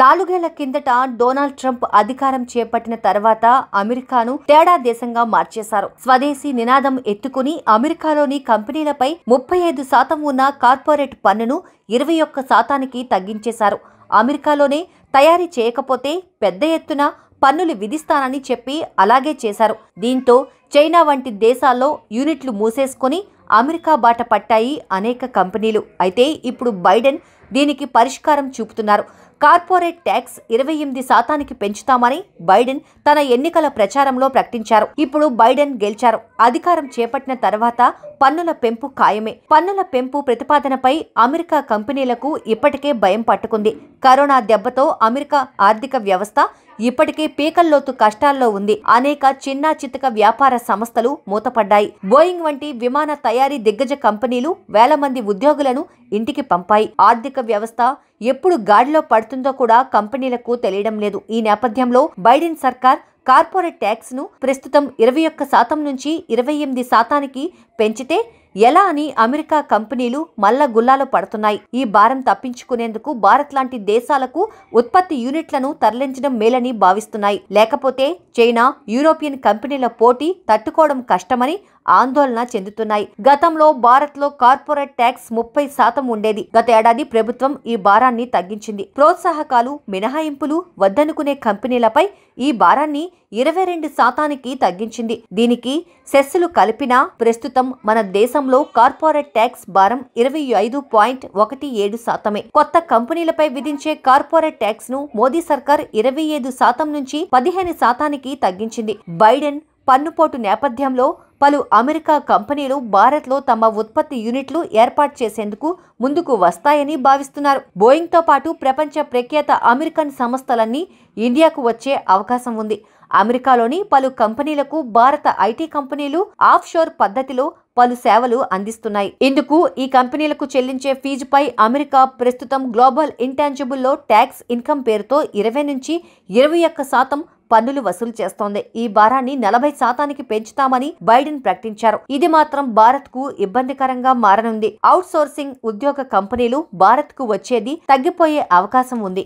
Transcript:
నాలుగేళ్ల కిందట Donald Trump అధికారం చేపట్టిన తర్వాత అమెరికాను తేడా దేశంగా మార్చేశారు స్వదేశీ నినాదం ఎత్తుకుని అమెరికాలోని కంపెనీలపై ముప్పై ఐదు శాతం ఉన్న కార్పొరేట్ పన్నును ఇరవై ఒక్క శాతానికి తగ్గించేశారు అమెరికాలోనే తయారీ చేయకపోతే పెద్ద ఎత్తున పన్నులు విధిస్తానని చెప్పి అలాగే చేశారు దీంతో చైనా వంటి దేశాల్లో యూనిట్లు మూసేసుకొని అమెరికా బాట పట్టాయి అనేక కంపెనీలు అయితే ఇప్పుడు బైడెన్ దీనికి పరిష్కారం చూపుతున్నారు కార్పొరేట్ ట్యాక్స్ ఇరవై ఎనిమిది శాతానికి పెంచుతామని బైడెన్ తన ఎన్నికల ప్రచారంలో ప్రకటించారు ఇప్పుడు బైడెన్ గెలిచారు అధికారం చేపట్టిన తర్వాత పన్నుల పెంపు ఖాయమే పన్నుల పెంపు ప్రతిపాదనపై అమెరికా కంపెనీలకు ఇప్పటికే భయం పట్టుకుంది కరోనా దెబ్బతో అమెరికా ఆర్థిక వ్యవస్థ ఇప్పటికే పీకల్లోతు కష్టాల్లో ఉంది అనేక చిన్న చితక వ్యాపార సంస్థలు మూతపడ్డాయి బోయింగ్ వంటి విమాన తయారీ దిగ్గజ కంపెనీలు వేల మంది ఉద్యోగులను ఇంటికి పంపాయి ఆర్థిక व्यवस्था ఎప్పుడు గాడిలో పడుతుందో కూడా కంపెనీలకు తెలియడం లేదు ఈ నేపథ్యంలో బైడెన్ సర్కార్ కార్పొరేట్ ట్యాక్స్ ను ప్రస్తుతం ఇరవై ఒక్క శాతం నుంచి ఇరవై ఎనిమిది శాతానికి పెంచితే ఎలా అని అమెరికా కంపెనీలు మల్ల గుల్లాలో పడుతున్నాయి ఈ భారం తప్పించుకునేందుకు భారత్ లాంటి దేశాలకు ఉత్పత్తి యూనిట్లను తరలించడం మేలని భావిస్తున్నాయి లేకపోతే చైనా యూరోపియన్ కంపెనీల పోటీ తట్టుకోవడం కష్టమని ఆందోళన చెందుతున్నాయి గతంలో భారత్లో కార్పొరేట్ ట్యాక్స్ ముప్పై శాతం ఉండేది గత ఏడాది ప్రభుత్వం ఈ భారాన్ని భారాన్ని తగ్గించింది ప్రోత్సాహకాలు మినహాయింపులు వద్దనుకునే కంపెనీలపై ఈ భారాన్ని ఇరవై రెండు శాతానికి తగ్గించింది దీనికి సెస్సులు కలిపినా ప్రస్తుతం మన దేశంలో కార్పొరేట్ ట్యాక్స్ భారం ఇరవై ఐదు పాయింట్ ఒకటి ఏడు శాతమే కొత్త కంపెనీలపై విధించే కార్పొరేట్ ట్యాక్స్ ను మోదీ సర్కార్ ఇరవై ఐదు శాతం నుంచి పదిహేను శాతానికి తగ్గించింది బైడెన్ పన్నుపోటు నేపథ్యంలో పలు అమెరికా కంపెనీలు భారత్లో తమ ఉత్పత్తి యూనిట్లు ఏర్పాటు చేసేందుకు ముందుకు వస్తాయని భావిస్తున్నారు బోయింగ్తో పాటు ప్రపంచ ప్రఖ్యాత అమెరికన్ సంస్థలన్నీ ఇండియాకు వచ్చే అవకాశం ఉంది అమెరికాలోని పలు కంపెనీలకు భారత ఐటీ కంపెనీలు ఆఫ్షోర్ పద్ధతిలో పలు సేవలు అందిస్తున్నాయి ఇందుకు ఈ కంపెనీలకు చెల్లించే ఫీజుపై అమెరికా ప్రస్తుతం గ్లోబల్ ఇంటాంజిబుల్లో ట్యాక్స్ ఇన్కమ్ పేరుతో ఇరవై నుంచి ఇరవై ఒక్క శాతం పన్నులు వసూలు చేస్తోంది ఈ భారాన్ని నలభై శాతానికి పెంచుతామని బైడెన్ ప్రకటించారు ఇది మాత్రం భారత్ కు ఇబ్బందికరంగా మారనుంది అవుట్ సోర్సింగ్ ఉద్యోగ కంపెనీలు భారత్ కు వచ్చేది తగ్గిపోయే అవకాశం ఉంది